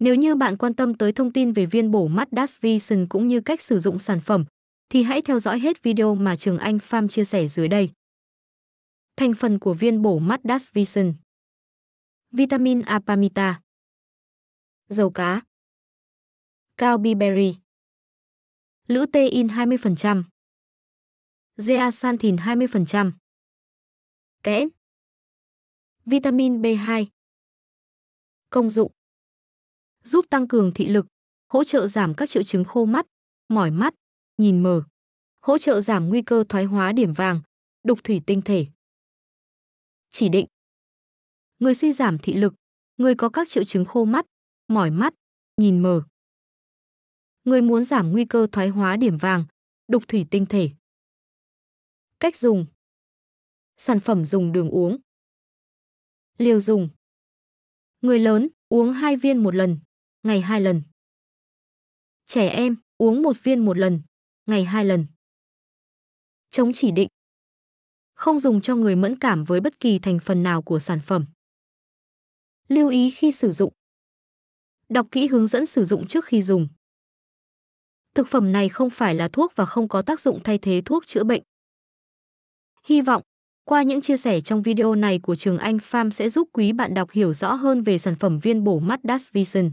Nếu như bạn quan tâm tới thông tin về viên bổ mắt Dash Vision cũng như cách sử dụng sản phẩm, thì hãy theo dõi hết video mà Trường Anh Farm chia sẻ dưới đây. Thành phần của viên bổ mắt Dash Vision Vitamin Apamita Dầu cá Cao Berry Lữ tê in 20% Zeaxanthin 20% Kẽm Vitamin B2 Công dụng giúp tăng cường thị lực, hỗ trợ giảm các triệu chứng khô mắt, mỏi mắt, nhìn mờ, hỗ trợ giảm nguy cơ thoái hóa điểm vàng, đục thủy tinh thể. Chỉ định Người suy giảm thị lực, người có các triệu chứng khô mắt, mỏi mắt, nhìn mờ. Người muốn giảm nguy cơ thoái hóa điểm vàng, đục thủy tinh thể. Cách dùng Sản phẩm dùng đường uống Liều dùng Người lớn uống 2 viên một lần, ngày 2 lần. Trẻ em uống một viên một lần, ngày 2 lần. Chống chỉ định. Không dùng cho người mẫn cảm với bất kỳ thành phần nào của sản phẩm. Lưu ý khi sử dụng. Đọc kỹ hướng dẫn sử dụng trước khi dùng. Thực phẩm này không phải là thuốc và không có tác dụng thay thế thuốc chữa bệnh. Hy vọng, qua những chia sẻ trong video này của Trường Anh Farm sẽ giúp quý bạn đọc hiểu rõ hơn về sản phẩm viên bổ mắt Dash Vision